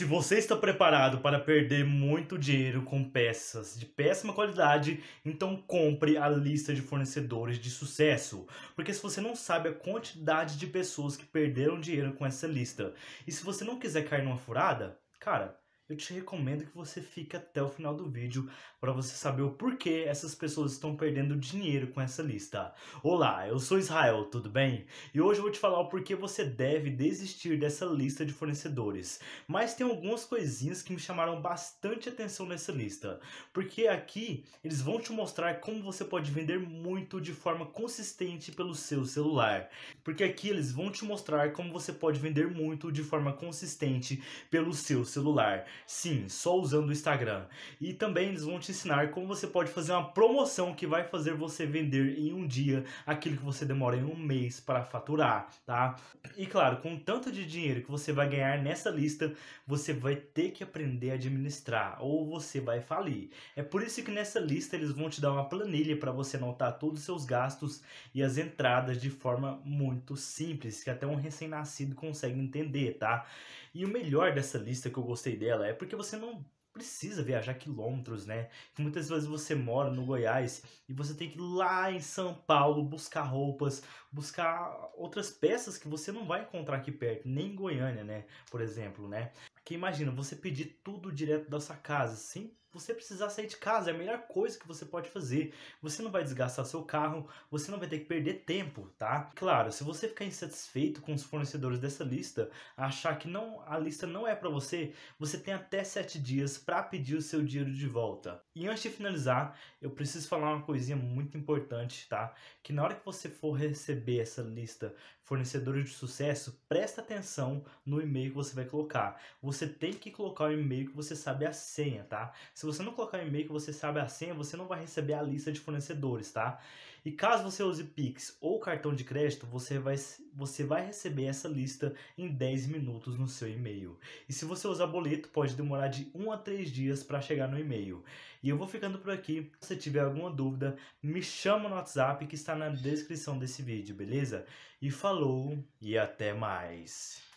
Se você está preparado para perder muito dinheiro com peças de péssima qualidade, então compre a lista de fornecedores de sucesso. Porque se você não sabe a quantidade de pessoas que perderam dinheiro com essa lista, e se você não quiser cair numa furada, cara, eu te recomendo que você fique até o final do vídeo para você saber o porquê essas pessoas estão perdendo dinheiro com essa lista. Olá, eu sou Israel, tudo bem? E hoje eu vou te falar o porquê você deve desistir dessa lista de fornecedores. Mas tem algumas coisinhas que me chamaram bastante atenção nessa lista, porque aqui eles vão te mostrar como você pode vender muito de forma consistente pelo seu celular. Porque aqui eles vão te mostrar como você pode vender muito de forma consistente pelo seu celular. Sim, só usando o Instagram. E também eles vão te ensinar como você pode fazer uma promoção que vai fazer você vender em um dia aquilo que você demora em um mês para faturar, tá? E claro, com o tanto de dinheiro que você vai ganhar nessa lista, você vai ter que aprender a administrar ou você vai falir. É por isso que nessa lista eles vão te dar uma planilha para você anotar todos os seus gastos e as entradas de forma muito simples, que até um recém-nascido consegue entender, tá? E o melhor dessa lista que eu gostei dela é é porque você não precisa viajar quilômetros, né? Então, muitas vezes você mora no Goiás e você tem que ir lá em São Paulo buscar roupas, buscar outras peças que você não vai encontrar aqui perto, nem em Goiânia, né? Por exemplo, né? Que imagina você pedir tudo direto da sua casa, sim? você precisar sair de casa, é a melhor coisa que você pode fazer. Você não vai desgastar seu carro, você não vai ter que perder tempo, tá? Claro, se você ficar insatisfeito com os fornecedores dessa lista, achar que não a lista não é para você, você tem até 7 dias para pedir o seu dinheiro de volta. E antes de finalizar, eu preciso falar uma coisinha muito importante, tá? Que na hora que você for receber essa lista fornecedores de sucesso, presta atenção no e-mail que você vai colocar. Você tem que colocar o e-mail que você sabe a senha, tá? Se você não colocar o e-mail que você sabe a senha, você não vai receber a lista de fornecedores, tá? E caso você use Pix ou cartão de crédito, você vai, você vai receber essa lista em 10 minutos no seu e-mail. E se você usar boleto, pode demorar de 1 a 3 dias para chegar no e-mail. E eu vou ficando por aqui. Se tiver alguma dúvida, me chama no WhatsApp que está na descrição desse vídeo, beleza? E falou e até mais.